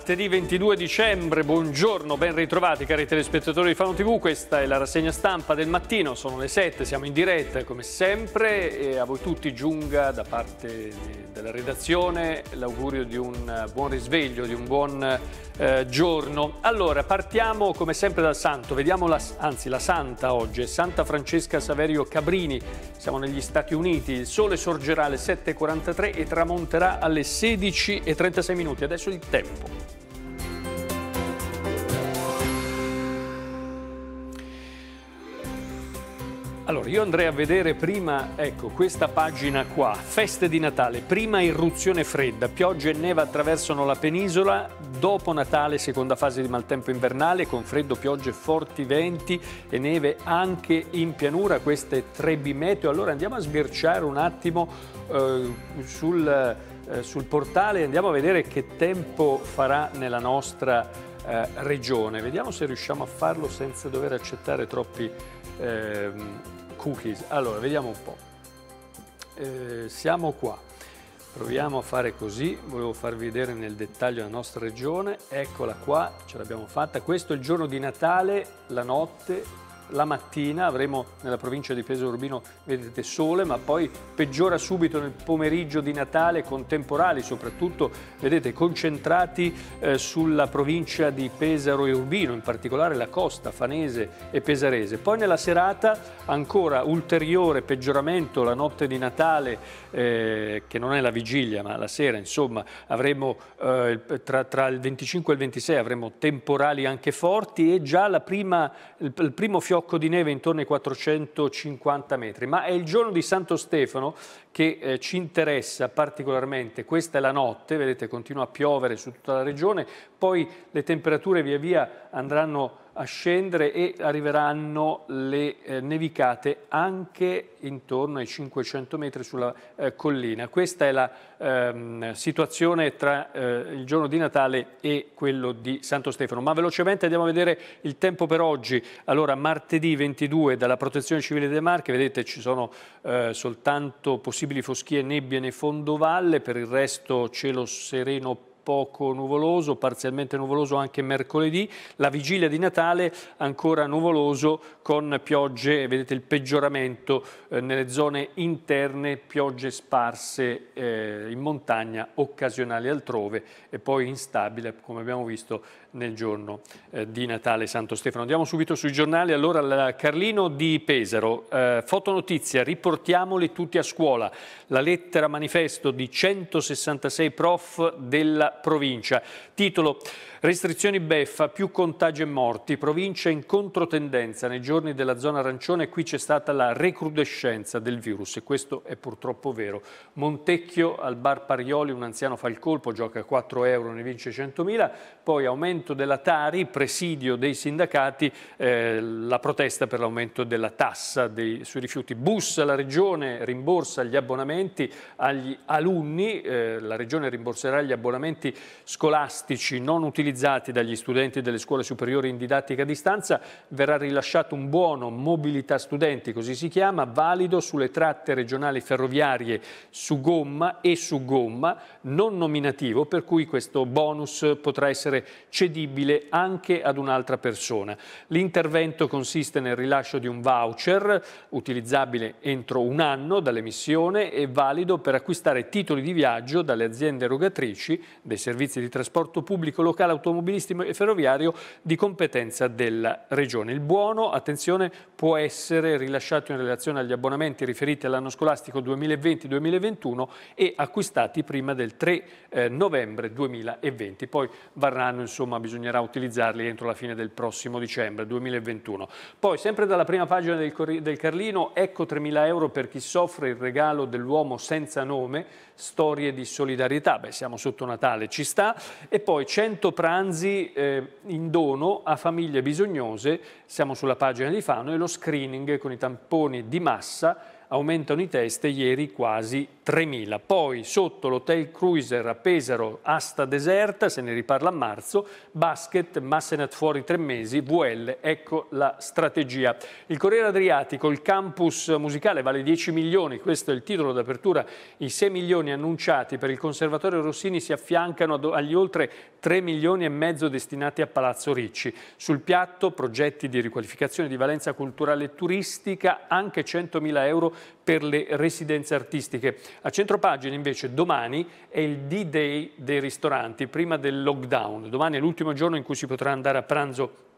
Martedì 22 dicembre, buongiorno, ben ritrovati cari telespettatori di Fano TV, questa è la rassegna stampa del mattino, sono le 7, siamo in diretta come sempre e a voi tutti giunga da parte della redazione l'augurio di un buon risveglio, di un buon eh, giorno. Allora, partiamo come sempre dal santo, vediamo la, anzi la santa oggi, è Santa Francesca Saverio Cabrini, siamo negli Stati Uniti, il sole sorgerà alle 7.43 e tramonterà alle 16.36 minuti, adesso il tempo. Allora, io andrei a vedere prima, ecco, questa pagina qua, feste di Natale, prima irruzione fredda, piogge e neve attraversano la penisola, dopo Natale seconda fase di maltempo invernale con freddo, piogge, forti venti e neve anche in pianura, queste tre bimeteo. Allora andiamo a sbirciare un attimo eh, sul, eh, sul portale, andiamo a vedere che tempo farà nella nostra eh, regione. Vediamo se riusciamo a farlo senza dover accettare troppi ehm, cookies. Allora, vediamo un po'. Eh, siamo qua. Proviamo a fare così, volevo farvi vedere nel dettaglio la nostra regione, eccola qua, ce l'abbiamo fatta, questo è il giorno di Natale, la notte la mattina, avremo nella provincia di Pesaro Urbino, vedete, sole, ma poi peggiora subito nel pomeriggio di Natale con temporali, soprattutto, vedete, concentrati eh, sulla provincia di Pesaro e Urbino, in particolare la costa fanese e pesarese. Poi nella serata ancora ulteriore peggioramento la notte di Natale, eh, che non è la vigilia, ma la sera, insomma, avremo eh, tra, tra, il 25 e il 26 avremo temporali anche forti e già prima, il, il primo fiocco fiocco di neve intorno ai 450 metri, ma è il giorno di Santo Stefano che eh, ci interessa particolarmente. Questa è la notte, vedete continua a piovere su tutta la regione, poi le temperature via via andranno a scendere e arriveranno le eh, nevicate anche intorno ai 500 metri sulla eh, collina. Questa è la ehm, situazione tra eh, il giorno di Natale e quello di Santo Stefano. Ma velocemente andiamo a vedere il tempo per oggi. Allora, martedì 22 dalla Protezione Civile delle Marche, vedete ci sono eh, soltanto possibili foschie, nebbie nei fondovalle, per il resto cielo sereno poco nuvoloso, parzialmente nuvoloso anche mercoledì, la vigilia di Natale ancora nuvoloso con piogge, vedete il peggioramento eh, nelle zone interne, piogge sparse eh, in montagna, occasionali altrove e poi instabile come abbiamo visto nel giorno eh, di Natale Santo Stefano. Andiamo subito sui giornali, allora la Carlino di Pesaro, eh, fotonotizia, riportiamoli tutti a scuola, la lettera manifesto di 166 prof della provincia. Titolo Restrizioni beffa, più contagi e morti, provincia in controtendenza. Nei giorni della zona arancione qui c'è stata la recrudescenza del virus e questo è purtroppo vero. Montecchio al bar Parioli, un anziano fa il colpo, gioca 4 euro, ne vince 100.000, poi aumento della Tari, presidio dei sindacati, eh, la protesta per l'aumento della tassa dei, sui rifiuti. Bus, la regione rimborsa gli abbonamenti agli alunni, eh, la regione rimborserà gli abbonamenti strumenti scolastici non utilizzati dagli studenti delle scuole superiori in didattica a distanza verrà rilasciato un buono mobilità studenti, così si chiama, valido sulle tratte regionali ferroviarie su gomma e su gomma, non nominativo, per cui questo bonus potrà essere cedibile anche ad un'altra persona. L'intervento consiste nel rilascio di un voucher utilizzabile entro un anno dall'emissione e valido per acquistare titoli di viaggio dalle aziende erogatrici dei servizi di trasporto pubblico locale, automobilistico e ferroviario di competenza della Regione. Il buono, attenzione, può essere rilasciato in relazione agli abbonamenti riferiti all'anno scolastico 2020-2021 e acquistati prima del 3 eh, novembre 2020. Poi varranno, insomma, bisognerà utilizzarli entro la fine del prossimo dicembre 2021. Poi, sempre dalla prima pagina del Carlino, ecco 3.000 euro per chi soffre il regalo dell'uomo senza nome, storie di solidarietà. Beh, siamo sotto Natale male, ci sta, e poi 100 pranzi eh, in dono a famiglie bisognose, siamo sulla pagina di Fano, e lo screening con i tamponi di massa aumentano i test ieri quasi 3.000. Poi sotto l'hotel Cruiser a Pesaro, asta deserta, se ne riparla a marzo, basket, Massenat fuori tre mesi, VL, ecco la strategia. Il Corriere Adriatico, il campus musicale vale 10 milioni, questo è il titolo d'apertura, i 6 milioni annunciati per il Conservatorio Rossini si affiancano agli oltre 3 milioni e mezzo destinati a Palazzo Ricci. Sul piatto progetti di riqualificazione di valenza culturale e turistica, anche 100 mila euro per le residenze artistiche. A centropagina invece domani è il D-Day dei ristoranti, prima del lockdown. Domani è l'ultimo giorno in cui si potrà andare a pranzo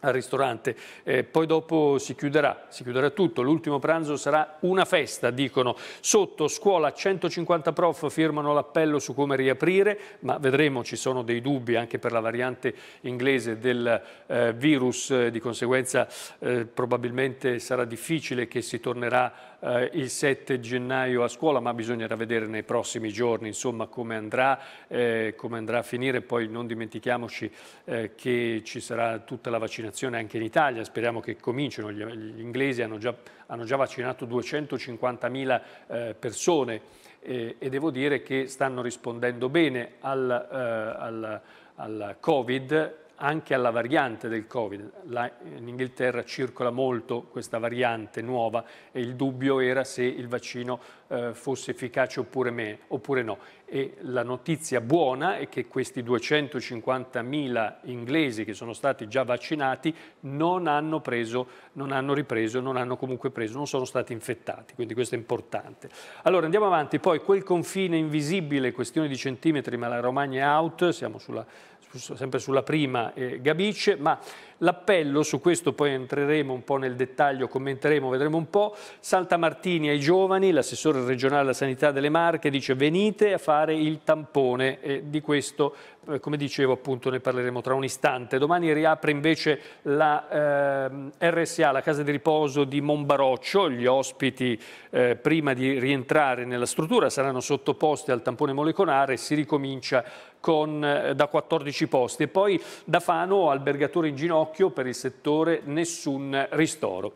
al ristorante, eh, poi dopo si chiuderà, si chiuderà tutto, l'ultimo pranzo sarà una festa, dicono. Sotto scuola 150 prof firmano l'appello su come riaprire, ma vedremo, ci sono dei dubbi anche per la variante inglese del eh, virus, di conseguenza eh, probabilmente sarà difficile che si tornerà a eh, il 7 gennaio a scuola, ma bisognerà vedere nei prossimi giorni insomma, come, andrà, eh, come andrà a finire. Poi non dimentichiamoci eh, che ci sarà tutta la vaccinazione anche in Italia, speriamo che cominciano, gli, gli inglesi hanno già, hanno già vaccinato 250.000 eh, persone e, eh, e devo dire che stanno rispondendo bene al, eh, al, al Covid anche alla variante del Covid. La, in Inghilterra circola molto questa variante nuova e il dubbio era se il vaccino eh, fosse efficace oppure, me, oppure no. E la notizia buona è che questi 250.000 inglesi che sono stati già vaccinati non hanno, preso, non hanno ripreso, non hanno comunque preso, non sono stati infettati, quindi questo è importante. Allora andiamo avanti, poi quel confine invisibile, questione di centimetri, ma la Romagna è out, siamo sulla sempre sulla prima eh, Gabice, ma L'appello, su questo poi entreremo un po' nel dettaglio, commenteremo, vedremo un po', Salta Martini ai giovani, l'assessore regionale alla sanità delle Marche dice venite a fare il tampone e di questo eh, come dicevo appunto ne parleremo tra un istante. Domani riapre invece la eh, RSA, la casa di riposo di Monbaroccio, gli ospiti eh, prima di rientrare nella struttura saranno sottoposti al tampone molecolare e si ricomincia con, eh, da 14 posti e poi da Fano, albergatore in ginocchio occhio per il settore nessun ristoro.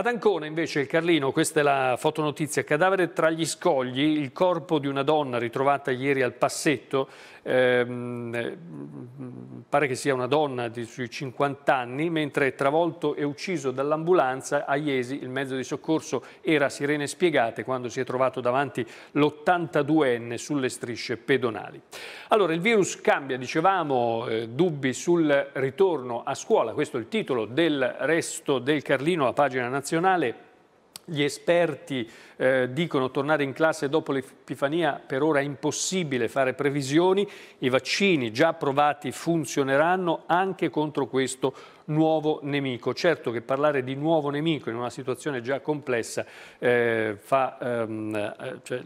Ad Ancona invece il Carlino, questa è la fotonotizia, cadavere tra gli scogli, il corpo di una donna ritrovata ieri al passetto, ehm, mm, pare che sia una donna di sui 50 anni, mentre travolto e ucciso dall'ambulanza a Iesi il mezzo di soccorso era sirene spiegate quando si è trovato davanti l'82enne sulle strisce pedonali. Allora il virus cambia, dicevamo, eh, dubbi sul ritorno a scuola, questo è il titolo del resto del Carlino, la pagina nazionale nazionale gli esperti eh, dicono tornare in classe dopo l'Epifania per ora è impossibile fare previsioni, i vaccini già approvati funzioneranno anche contro questo nuovo nemico. Certo che parlare di nuovo nemico in una situazione già complessa eh, fa, ehm, eh, cioè,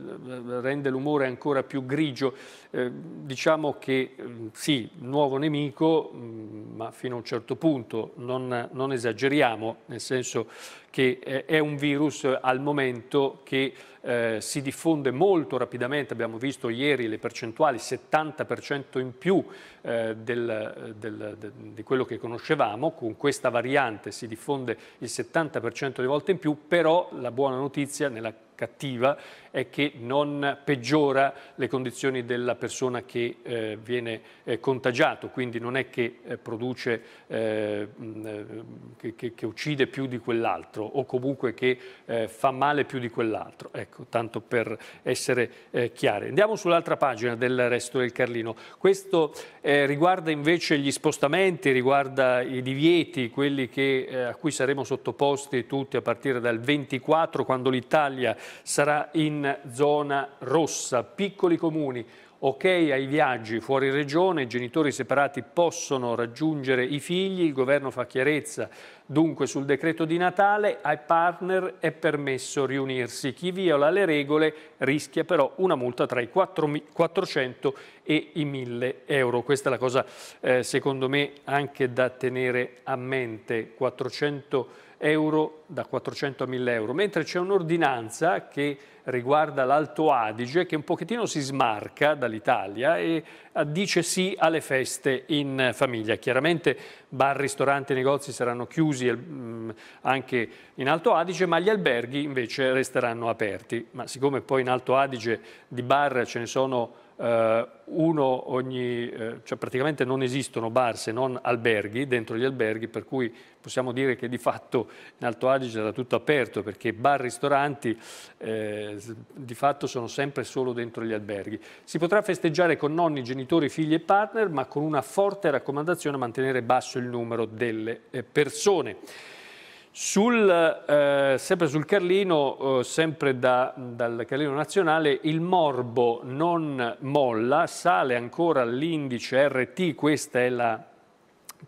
rende l'umore ancora più grigio. Eh, diciamo che mm, sì, nuovo nemico, mm, ma fino a un certo punto non, non esageriamo, nel senso che eh, è un virus eh, al momento che eh, si diffonde molto rapidamente, abbiamo visto ieri le percentuali 70% in più eh, del, eh, del, de, di quello che conoscevamo, con questa variante si diffonde il 70% di volte in più, però la buona notizia nella cattiva è che non peggiora le condizioni della persona che eh, viene eh, contagiato, quindi non è che eh, produce, eh, eh che, che, che, uccide più di quell'altro o comunque che eh, fa male più di quell'altro. Ecco, tanto per essere eh, chiari. Andiamo sull'altra pagina del resto del Carlino. Questo riguarda invece gli spostamenti, riguarda i divieti, quelli che, a cui saremo sottoposti tutti a partire dal 24, quando l'Italia sarà in zona rossa. Piccoli comuni, ok ai viaggi fuori regione, genitori separati possono raggiungere i figli, il governo fa chiarezza dunque sul decreto di Natale, ai partner è permesso riunirsi. Chi viola le regole rischia però una multa tra i 400 e i 1000 euro. Questa è la cosa eh, secondo me anche da tenere a mente. 400 euro euro, da 400 a 1000 euro, mentre c'è un'ordinanza che riguarda l'Alto Adige che un pochettino si smarca dall'Italia e dice sì alle feste in famiglia. Chiaramente bar, ristoranti e negozi saranno chiusi mm, anche in Alto Adige, ma gli alberghi invece resteranno aperti. Ma siccome poi in Alto Adige di bar ce ne sono eh, uno ogni, eh, cioè praticamente non esistono bar se non alberghi, dentro gli alberghi, per cui possiamo dire che di fatto in Alto Adige era tutto aperto, perché bar, ristoranti eh, di fatto sono sempre solo dentro gli alberghi. Si potrà festeggiare con nonni, genitori, figli e partner, ma con una forte raccomandazione a mantenere basso il il numero delle eh, persone. Sul, eh, sempre sul Carlino, eh, sempre da, dal Carlino Nazionale, il morbo non molla, sale ancora l'indice RT, questa è la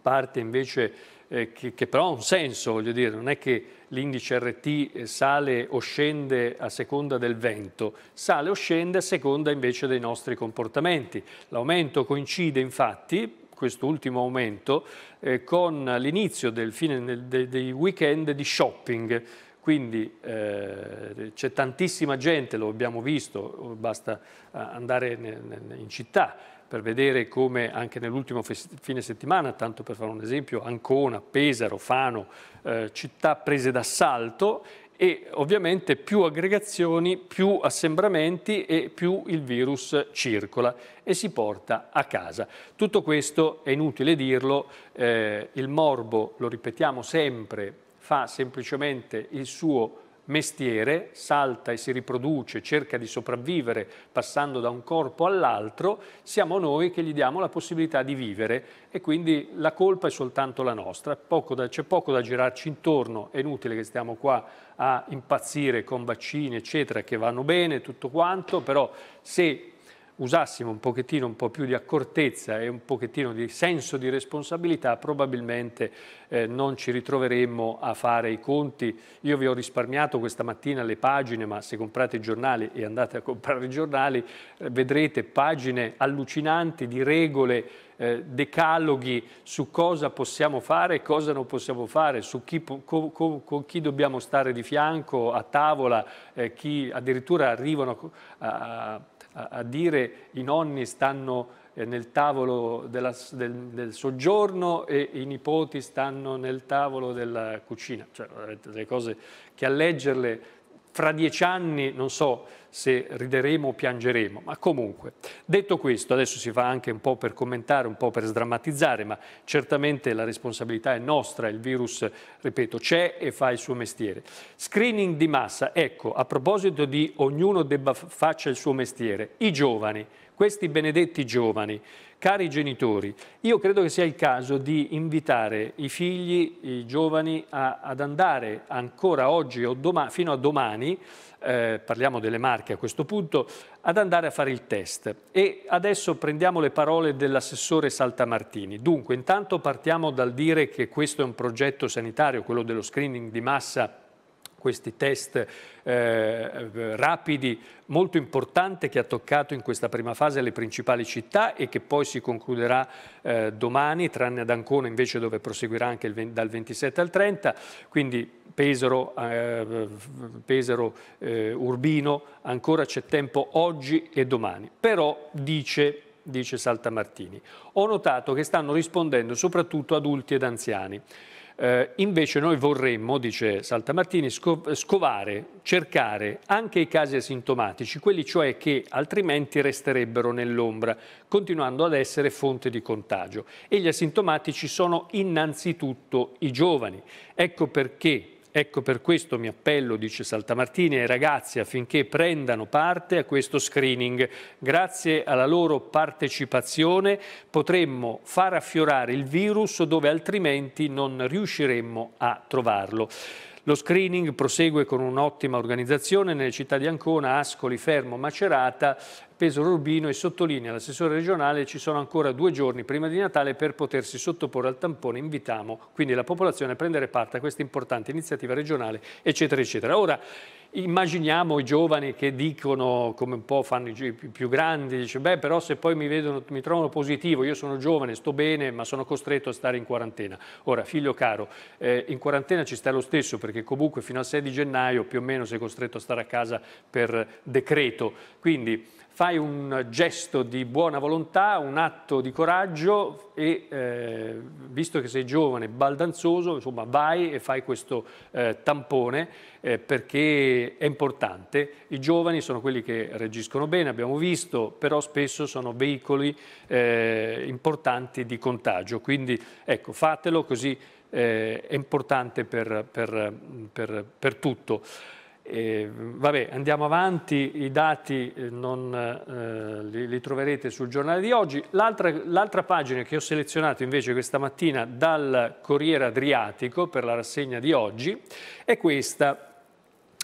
parte invece eh, che, che, però ha un senso, voglio dire, non è che l'indice RT eh, sale o scende a seconda del vento, sale o scende a seconda invece dei nostri comportamenti. L'aumento coincide infatti, questo ultimo aumento eh, con l'inizio del fine dei, dei weekend di shopping. Quindi eh, c'è tantissima gente, lo abbiamo visto, basta eh, andare in città per vedere come anche nell'ultimo fine settimana, tanto per fare un esempio, Ancona, Pesaro, Fano, eh, città prese d'assalto e ovviamente più aggregazioni, più assembramenti e più il virus circola e si porta a casa. Tutto questo è inutile dirlo, eh, il morbo, lo ripetiamo sempre, fa semplicemente il suo mestiere, salta e si riproduce, cerca di sopravvivere passando da un corpo all'altro, siamo noi che gli diamo la possibilità di vivere e quindi la colpa è soltanto la nostra. c'è poco da girarci intorno, è inutile che stiamo qua a impazzire con vaccini, eccetera, che vanno bene, tutto quanto, però se usassimo un pochettino un po' più di accortezza e un pochettino di senso di responsabilità probabilmente eh, non ci ritroveremmo a fare i conti. Io vi ho risparmiato questa mattina le pagine, ma se comprate i giornali e andate a comprare i giornali eh, vedrete pagine allucinanti di regole eh, decaloghi su cosa possiamo fare e cosa non possiamo fare, su chi, co, co, con chi dobbiamo stare di fianco a tavola, eh, chi addirittura arrivano a, a a, a dire i nonni stanno eh, nel tavolo della, del, del, soggiorno e i nipoti stanno nel tavolo della cucina. Cioè, le cose che a leggerle fra dieci anni, non so, se rideremo o piangeremo, ma comunque. Detto questo, adesso si fa anche un po' per commentare, un po' per sdrammatizzare, ma certamente la responsabilità è nostra, il virus, ripeto, c'è e fa il suo mestiere. Screening di massa, ecco, a proposito di ognuno debba faccia il suo mestiere, i giovani, questi benedetti giovani, Cari genitori, io credo che sia il caso di invitare i figli, i giovani, a, ad andare ancora oggi o domani, fino a domani eh, parliamo delle Marche a questo punto, ad andare a fare il test. E adesso prendiamo le parole dell'assessore Saltamartini. Dunque, intanto partiamo dal dire che questo è un progetto sanitario, quello dello screening di massa questi test eh, rapidi molto importante che ha toccato in questa prima fase le principali città e che poi si concluderà eh, domani, tranne ad Ancona invece dove proseguirà anche 20, dal 27 al 30, quindi Pesaro, eh, Pesaro eh, Urbino, ancora c'è tempo oggi e domani. Però dice dice Saltamartini. Ho notato che stanno rispondendo soprattutto adulti ed anziani. Eh, invece noi vorremmo, dice Saltamartini, scovare, cercare anche i casi asintomatici, quelli cioè che altrimenti resterebbero nell'ombra, continuando ad essere fonte di contagio. E gli asintomatici sono innanzitutto i giovani. Ecco perché Ecco per questo mi appello, dice Saltamartini, ai ragazzi affinché prendano parte a questo screening. Grazie alla loro partecipazione potremmo far affiorare il virus dove altrimenti non riusciremmo a trovarlo. Lo screening prosegue con un'ottima organizzazione nelle città di Ancona, Ascoli, Fermo, Macerata Pesaro Urbino e sottolinea l'assessore regionale ci sono ancora due giorni prima di Natale per potersi sottoporre al tampone invitiamo quindi la popolazione a prendere parte a questa importante iniziativa regionale eccetera eccetera. Ora immaginiamo i giovani che dicono come un po' fanno i più grandi dice beh però se poi mi, vedono, mi trovano positivo io sono giovane sto bene ma sono costretto a stare in quarantena. Ora figlio caro eh, in quarantena ci stai lo stesso perché comunque fino al 6 di gennaio più o meno sei costretto a stare a casa per decreto quindi fai un gesto di buona volontà, un atto di coraggio e eh, visto che sei giovane, baldanzoso, insomma vai e fai questo eh, tampone eh, perché è importante. I giovani sono quelli che reagiscono bene, abbiamo visto, però spesso sono veicoli eh, importanti di contagio, quindi ecco fatelo così eh, è importante per, per, per, per tutto. Eh, vabbè, andiamo avanti, i dati eh, non, eh, li, li, troverete sul giornale di oggi. L'altra pagina che ho selezionato invece questa mattina dal Corriere Adriatico per la rassegna di oggi è questa.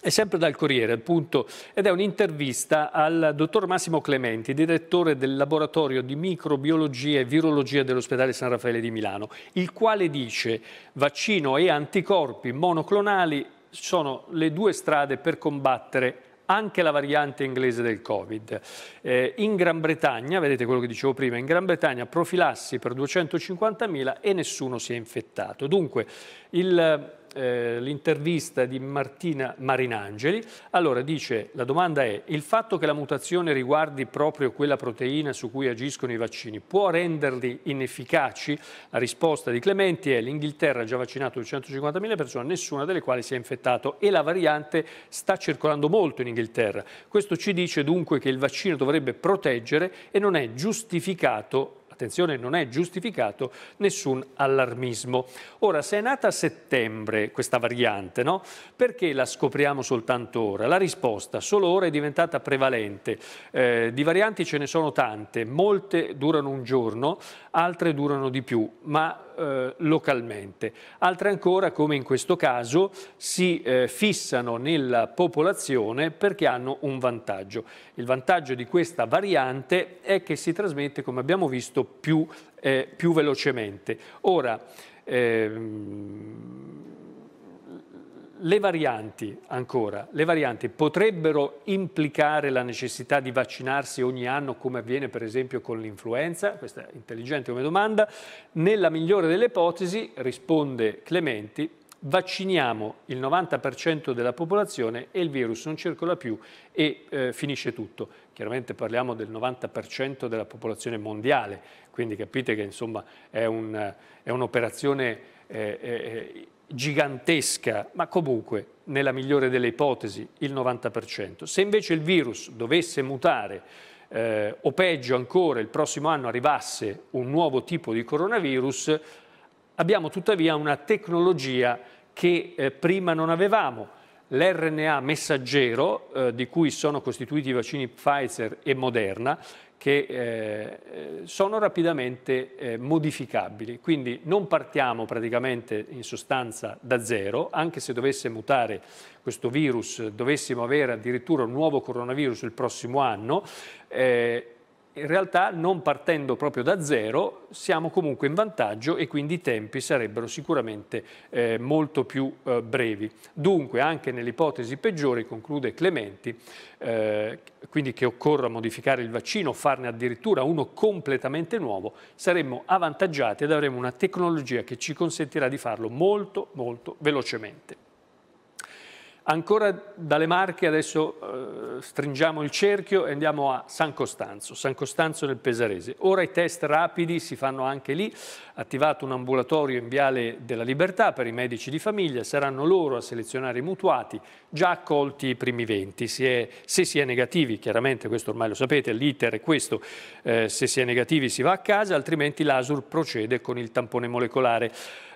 È sempre dal Corriere, appunto, ed è un'intervista al dottor Massimo Clementi, direttore del laboratorio di microbiologia e virologia dell'ospedale San Raffaele di Milano, il quale dice vaccino e anticorpi monoclonali sono le due strade per combattere anche la variante inglese del Covid. Eh, in Gran Bretagna, vedete quello che dicevo prima, in Gran Bretagna profilassi per 250.000 e nessuno si è infettato. Dunque, il eh, l'intervista di Martina Marinangeli. Allora dice, la domanda è, il fatto che la mutazione riguardi proprio quella proteina su cui agiscono i vaccini può renderli inefficaci? La risposta di Clementi è, l'Inghilterra ha già vaccinato 250.000 persone, nessuna delle quali si è infettato e la variante sta circolando molto in Inghilterra. Questo ci dice dunque che il vaccino dovrebbe proteggere e non è giustificato attenzione, non è giustificato nessun allarmismo. Ora, se è nata a settembre questa variante, no? perché la scopriamo soltanto ora? La risposta solo ora è diventata prevalente. Eh, di varianti ce ne sono tante, molte durano un giorno, altre durano di più, ma eh, localmente. Altre ancora, come in questo caso, si eh, fissano nella popolazione perché hanno un vantaggio. Il vantaggio di questa variante è che si trasmette, come abbiamo visto, più, eh, più velocemente. Ora, ehm, le varianti, ancora, le varianti potrebbero implicare la necessità di vaccinarsi ogni anno come avviene per esempio con l'influenza? Questa è intelligente come domanda. Nella migliore delle ipotesi, risponde Clementi, vacciniamo il 90% della popolazione e il virus non circola più e eh, finisce tutto. Chiaramente parliamo del 90% della popolazione mondiale, quindi capite che insomma è un'operazione... Un eh, eh, eh gigantesca, ma comunque nella migliore delle ipotesi il 90%. Se invece il virus dovesse mutare eh, o peggio ancora il prossimo anno arrivasse un nuovo tipo di coronavirus, abbiamo tuttavia una tecnologia che eh, prima non avevamo. L'RNA messaggero, eh, di cui sono costituiti i vaccini Pfizer e Moderna, che eh, sono rapidamente eh, modificabili. Quindi non partiamo praticamente in sostanza da zero, anche se dovesse mutare questo virus, dovessimo avere addirittura un nuovo coronavirus il prossimo anno, eh, in realtà non partendo proprio da zero siamo comunque in vantaggio e quindi i tempi sarebbero sicuramente eh, molto più eh, brevi. Dunque anche nell'ipotesi peggiore, conclude Clementi, eh, quindi che occorra modificare il vaccino, farne addirittura uno completamente nuovo, saremmo avvantaggiati ed avremo una tecnologia che ci consentirà di farlo molto molto velocemente. Ancora dalle Marche adesso eh, stringiamo il cerchio e andiamo a San Costanzo, San Costanzo nel Pesarese. Ora i test rapidi si fanno anche lì, attivato un ambulatorio in Viale della Libertà per i medici di famiglia, saranno loro a selezionare i mutuati, già accolti i primi 20. Si è, se si è negativi, chiaramente questo ormai lo sapete, l'iter è questo, eh, se si è negativi si va a casa, altrimenti l'ASUR procede con il tampone molecolare.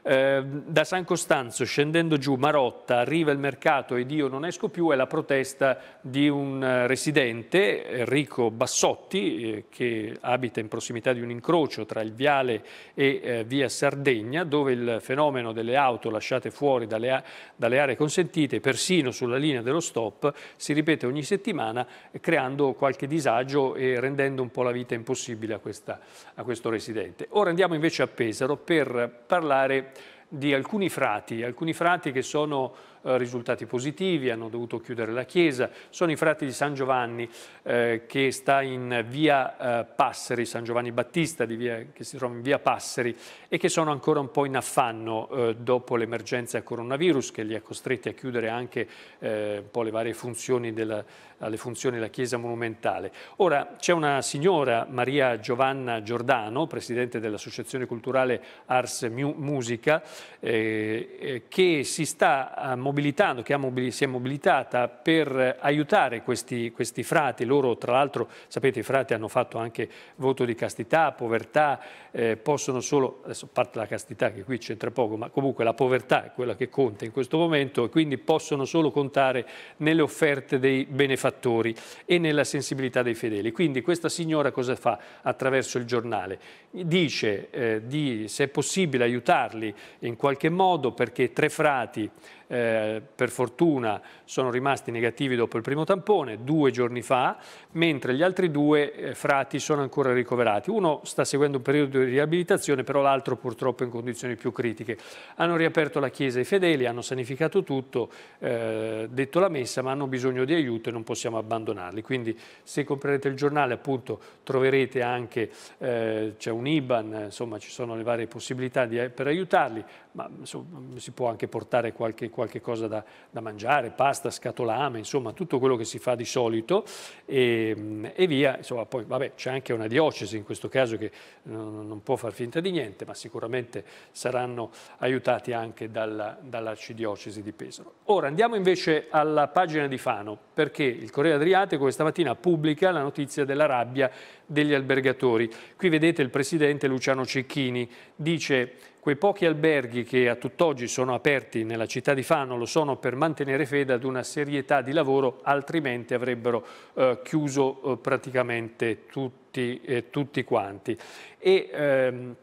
Ehm, da San Costanzo, scendendo giù, Marotta, arriva il mercato ed io non esco più, è la protesta di un eh, residente, Enrico Bassotti, eh, che abita in prossimità di un incrocio tra il Viale e eh, Via Sardegna, dove il fenomeno delle auto lasciate fuori dalle, dalle aree consentite, persino sulla linea dello stop, si ripete ogni settimana, eh, creando qualche disagio e rendendo un po' la vita impossibile a, questa, a questo residente. Ora andiamo invece a Pesaro per parlare di alcuni frati, alcuni frati che sono eh, risultati positivi, hanno dovuto chiudere la chiesa, sono i frati di San Giovanni eh, che sta in via eh, Passeri, San Giovanni Battista via, che si trova in via Passeri e che sono ancora un po' in affanno eh, dopo l'emergenza coronavirus che li ha costretti a chiudere anche eh, un po' le varie funzioni della, alle funzioni della Chiesa Monumentale. Ora c'è una signora, Maria Giovanna Giordano, presidente dell'Associazione Culturale Ars Musica, eh, eh, che si sta eh, mobilitando, che mobili si è mobilitata per aiutare questi, questi frati. Loro, tra l'altro, sapete, i frati hanno fatto anche voto di castità, povertà, eh, possono solo, adesso parte la castità che qui c'entra poco, ma comunque la povertà è quella che conta in questo momento e quindi possono solo contare nelle offerte dei benefattori fattori e nella sensibilità dei fedeli. Quindi questa signora cosa fa attraverso il giornale? dice eh, di, se è possibile aiutarli in qualche modo perché tre frati eh, per fortuna sono rimasti negativi dopo il primo tampone due giorni fa, mentre gli altri due eh, frati sono ancora ricoverati. Uno sta seguendo un periodo di riabilitazione, però l'altro purtroppo in condizioni più critiche. Hanno riaperto la chiesa ai fedeli, hanno sanificato tutto, eh, detto la messa, ma hanno bisogno di aiuto e non possiamo abbandonarli. Quindi se comprerete il giornale appunto troverete anche, eh, c'è un un IBAN, eh, insomma ci sono le varie possibilità di, eh, per aiutarli, ma insomma, mm, si può anche portare qualche, qualche cosa da, da, mangiare, pasta, scatolame, insomma tutto quello che si fa di solito e, mm, e via. Insomma, poi vabbè c'è anche una diocesi in questo caso che eh, non, non, può far finta di niente, ma sicuramente saranno aiutati anche dall'arcidiocesi di Pesaro. Ora andiamo invece alla pagina di Fano perché il Corriere Adriatico questa mattina pubblica la notizia della rabbia degli albergatori. Qui vedete il presidente Luciano Cecchini, dice quei pochi alberghi che a tutt'oggi sono aperti nella città di Fano lo sono per mantenere fede ad una serietà di lavoro, altrimenti avrebbero eh, chiuso eh, praticamente tutti, eh, tutti, quanti. E, ehm,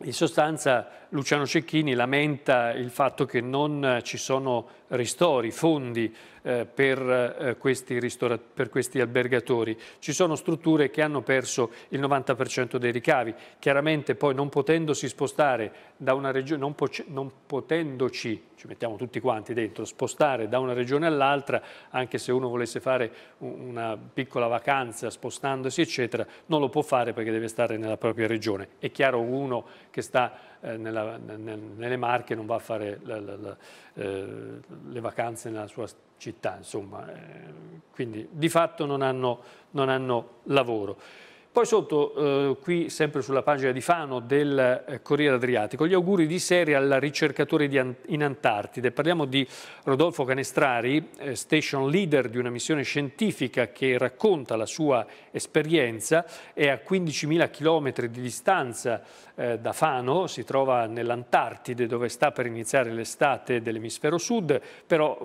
in sostanza Luciano Cecchini lamenta il fatto che non ci sono ristori, fondi eh, per, eh, questi per, questi albergatori. Ci sono strutture che hanno perso il 90% dei ricavi, chiaramente poi non potendosi spostare da una regione, non, non potendoci, ci mettiamo tutti quanti dentro, spostare da una regione all'altra, anche se uno volesse fare una piccola vacanza spostandosi eccetera, non lo può fare perché deve stare nella propria regione. È chiaro uno che sta eh, nella, nelle Marche non va a fare la, la, la, eh, le vacanze nella sua città, insomma, eh, quindi di fatto non hanno, non hanno lavoro. Poi sotto, eh, qui sempre sulla pagina di Fano del eh, Corriere Adriatico, gli auguri di serie al ricercatore di, in Antartide. Parliamo di Rodolfo Canestrari, eh, station leader di una missione scientifica che racconta la sua esperienza. e a 15.000 km di distanza eh, da Fano, si trova nell'Antartide dove sta per iniziare l'estate dell'emisfero sud, però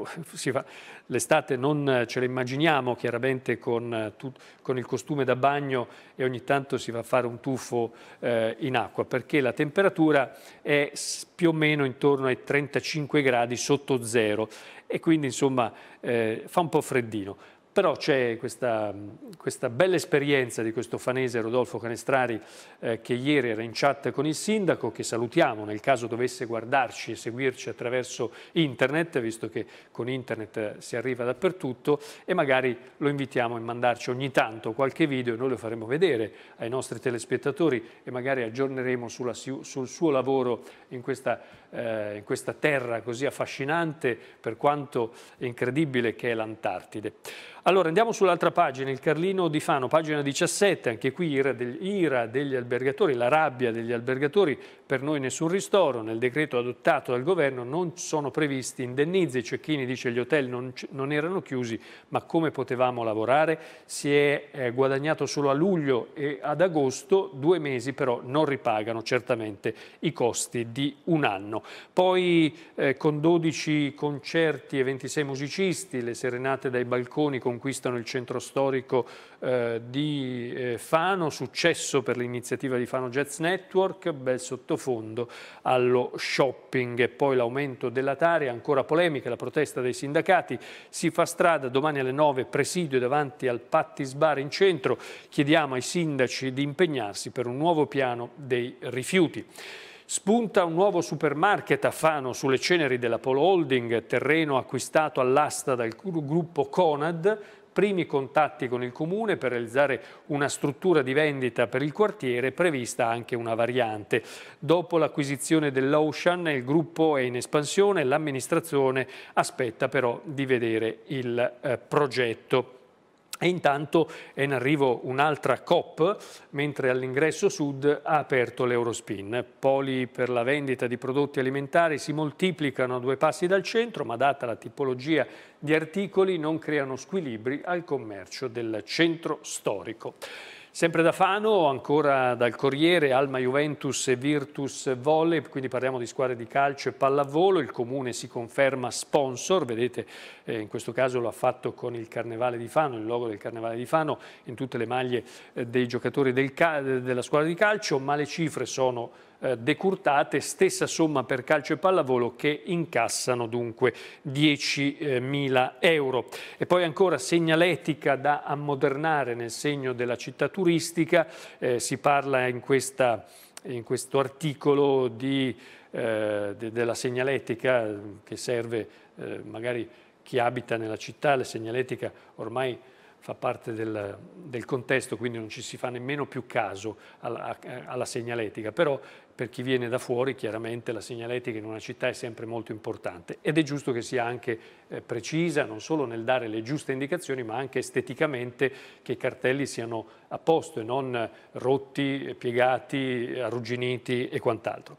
eh, l'estate non ce la immaginiamo chiaramente con, eh, tu, con, il costume da bagno e ogni tanto si va a fare un tuffo eh, in acqua perché la temperatura è più o meno intorno ai 35 gradi sotto zero e quindi insomma eh, fa un po' freddino. Però c'è questa, questa, bella esperienza di questo fanese Rodolfo Canestrari eh, che ieri era in chat con il sindaco, che salutiamo nel caso dovesse guardarci e seguirci attraverso internet, visto che con internet eh, si arriva dappertutto, e magari lo invitiamo a mandarci ogni tanto qualche video e noi lo faremo vedere ai nostri telespettatori e magari aggiorneremo sulla, sul suo lavoro in questa eh, in questa terra così affascinante per quanto incredibile che è l'Antartide. Allora andiamo sull'altra pagina, il Carlino di Fano, pagina 17, anche qui ira, degli, ira degli albergatori, la rabbia degli albergatori, per noi nessun ristoro, nel decreto adottato dal governo non sono previsti indennizi, Cecchini dice gli hotel non, non erano chiusi ma come potevamo lavorare? Si è eh, guadagnato solo a luglio e ad agosto, due mesi però non ripagano certamente i costi di un anno. Poi eh, con 12 concerti e 26 musicisti, le serenate dai balconi conquistano il centro storico eh, di eh, Fano, successo per l'iniziativa di Fano Jazz Network, bel sottofondo allo shopping e poi l'aumento della Tari, ancora polemica, la protesta dei sindacati, si fa strada domani alle 9 presidio davanti al Pattis Bar in centro, chiediamo ai sindaci di impegnarsi per un nuovo piano dei rifiuti. Spunta un nuovo supermarket a Fano sulle ceneri della Polo Holding, terreno acquistato all'asta dal gruppo Conad, primi contatti con il comune per realizzare una struttura di vendita per il quartiere, prevista anche una variante. Dopo l'acquisizione dell'Ocean, il gruppo è in espansione, l'amministrazione aspetta però di vedere il eh, progetto. E intanto è in arrivo un'altra COP, mentre all'ingresso sud ha aperto l'Eurospin. Poli per la vendita di prodotti alimentari si moltiplicano a due passi dal centro, ma data la tipologia di articoli non creano squilibri al commercio del centro storico. Sempre da Fano, ancora dal Corriere, Alma Juventus e Virtus Volley, quindi parliamo di squadre di calcio e pallavolo, il Comune si conferma sponsor, vedete eh, in questo caso lo ha fatto con il Carnevale di Fano, il logo del Carnevale di Fano, in tutte le maglie eh, dei giocatori del della squadra di calcio, ma le cifre sono eh, decurtate, stessa somma per calcio e pallavolo che incassano dunque 10.000 euro. E poi ancora segnaletica da ammodernare nel segno della città turistica, eh, si parla in, questa, in questo articolo di, eh, de, della segnaletica che serve eh, magari chi abita nella città, la segnaletica ormai fa parte del, del, contesto, quindi non ci si fa nemmeno più caso alla, alla, segnaletica, però per chi viene da fuori chiaramente la segnaletica in una città è sempre molto importante ed è giusto che sia anche eh, precisa non solo nel dare le giuste indicazioni ma anche esteticamente che i cartelli siano a posto e non rotti, piegati, arrugginiti e quant'altro.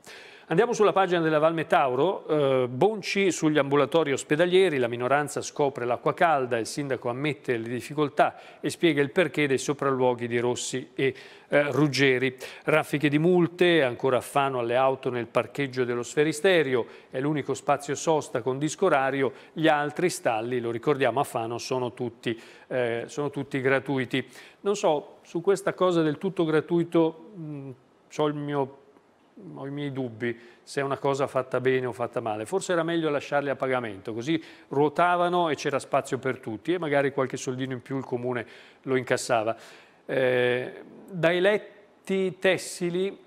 Andiamo sulla pagina della Valme Tauro, eh, Bonci sugli ambulatori ospedalieri, la minoranza scopre l'acqua calda, il sindaco ammette le difficoltà e spiega il perché dei sopralluoghi di Rossi e eh, Ruggeri. Raffiche di multe, ancora affano alle auto nel parcheggio dello Sferisterio, è l'unico spazio sosta con disco orario, gli altri stalli, lo ricordiamo a Fano, sono tutti, eh, sono tutti gratuiti. Non so, su questa cosa del tutto gratuito mh, mm, so il mio ho i miei dubbi se è una cosa fatta bene o fatta male. Forse era meglio lasciarli a pagamento, così ruotavano e c'era spazio per tutti e magari qualche soldino in più il comune lo incassava. Eh, dai letti tessili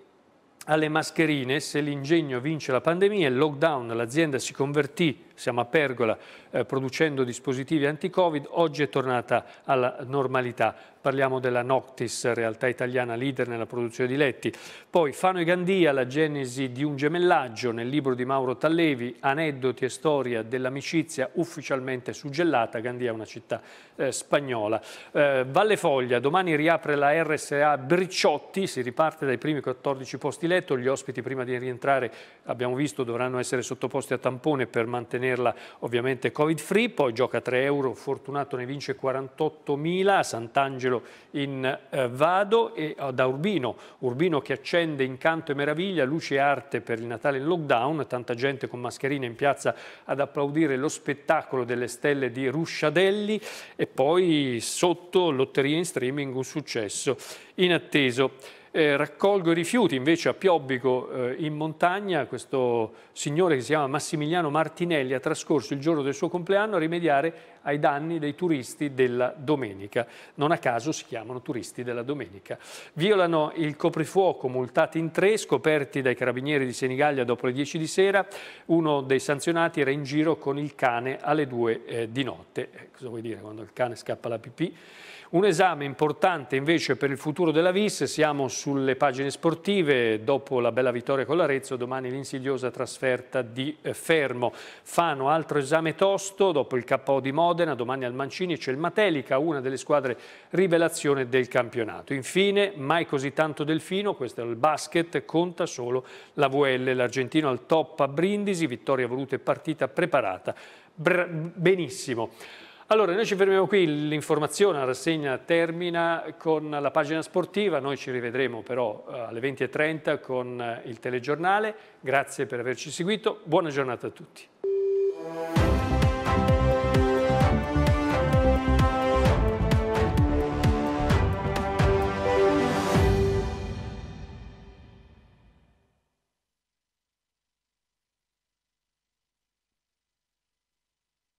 alle mascherine, se l'ingegno vince la pandemia, il lockdown, l'azienda si convertì siamo a Pergola, eh, producendo dispositivi anti-Covid, oggi è tornata alla normalità. Parliamo della Noctis, realtà italiana leader nella produzione di letti. Poi Fano e Gandia, la genesi di un gemellaggio nel libro di Mauro Tallevi, aneddoti e storia dell'amicizia ufficialmente suggellata. Gandia è una città eh, spagnola. Eh, Valle Foglia, domani riapre la RSA Bricciotti, si riparte dai primi 14 posti letto, gli ospiti prima di rientrare abbiamo visto dovranno essere sottoposti a tampone per mantenere tenerla ovviamente covid free, poi gioca 3 euro, Fortunato ne vince 48.000, a Sant'Angelo in eh, Vado e eh, da Urbino, Urbino che accende incanto e meraviglia, luce e arte per il Natale in lockdown, tanta gente con mascherine in piazza ad applaudire lo spettacolo delle stelle di Rusciadelli e poi sotto lotteria in streaming un successo inatteso eh, raccolgo i rifiuti, invece a Piobbico eh, in montagna questo signore che si chiama Massimiliano Martinelli ha trascorso il giorno del suo compleanno a rimediare ai danni dei turisti della domenica. Non a caso si chiamano turisti della domenica. Violano il coprifuoco, multati in tre, scoperti dai carabinieri di Senigallia dopo le 10 di sera. Uno dei sanzionati era in giro con il cane alle 2 eh, di notte. Eh, cosa vuoi dire quando il cane scappa la pipì? Un esame importante invece per il futuro della VIS, siamo sulle pagine sportive, dopo la bella vittoria con l'Arezzo, domani l'insidiosa trasferta di eh, Fermo. Fano, altro esame tosto, dopo il KO di Modena, domani al Mancini c'è il Matelica, una delle squadre rivelazione del campionato. Infine, mai così tanto Delfino, questo è il basket, conta solo la VL, l'argentino al top a Brindisi, vittoria voluta e partita preparata. Br benissimo. Allora, noi ci fermiamo qui, l'informazione, la rassegna termina con la pagina sportiva, noi ci rivedremo però eh, alle 20.30 con eh, il telegiornale, grazie per averci seguito, buona giornata a tutti.